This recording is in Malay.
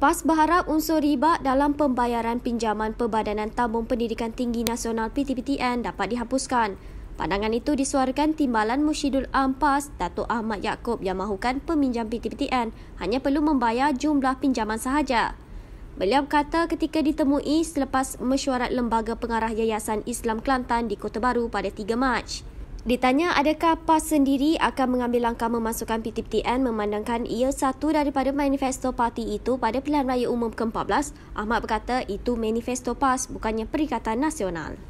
PAS berharap unsur riba dalam pembayaran pinjaman perbadanan Tabung Pendidikan Tinggi Nasional PTPTN dapat dihapuskan. Pandangan itu disuarakan Timbalan Musyidul Ampas, Datuk Ahmad Yaakob yang mahukan peminjam PTPTN hanya perlu membayar jumlah pinjaman sahaja. Beliau kata ketika ditemui selepas mesyuarat Lembaga Pengarah Yayasan Islam Kelantan di Kota Baru pada 3 Mac. Ditanya adakah PAS sendiri akan mengambil langkah memasukkan PTPTN memandangkan ia satu daripada manifesto parti itu pada pilihan raya umum ke-14, Ahmad berkata itu manifesto PAS bukannya Perikatan Nasional.